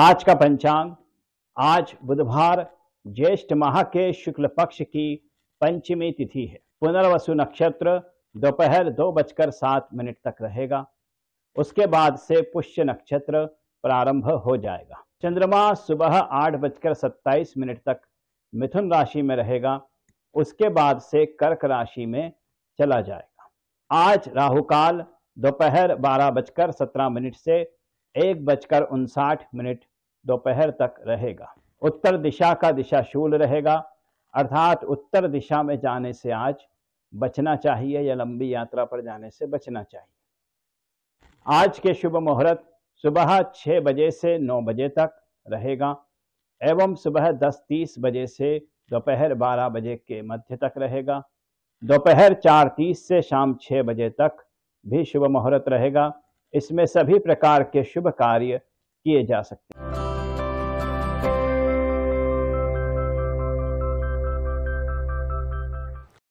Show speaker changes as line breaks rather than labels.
आज का पंचांग आज बुधवार ज्येष्ठ माह के शुक्ल पक्ष की पंचमी तिथि है पुनर्वसु नक्षत्र दोपहर दो, दो बजकर सात मिनट तक रहेगा उसके बाद से पुष्य नक्षत्र प्रारंभ हो जाएगा चंद्रमा सुबह आठ बजकर सत्ताईस मिनट तक मिथुन राशि में रहेगा उसके बाद से कर्क राशि में चला जाएगा आज राहु काल दोपहर बारह बजकर सत्रह मिनट से एक बजकर उनसाठ मिनट दोपहर तक रहेगा उत्तर दिशा का दिशा शूल रहेगा अर्थात उत्तर दिशा में जाने से आज बचना चाहिए या लंबी यात्रा पर जाने से बचना चाहिए आज के शुभ मुहूर्त सुबह छह बजे से नौ बजे तक रहेगा एवं सुबह दस तीस बजे से दोपहर बारह बजे के मध्य तक रहेगा दोपहर चार तीस से शाम छह बजे तक भी शुभ मुहूर्त रहेगा इसमें सभी प्रकार के शुभ कार्य किए जा सकते हैं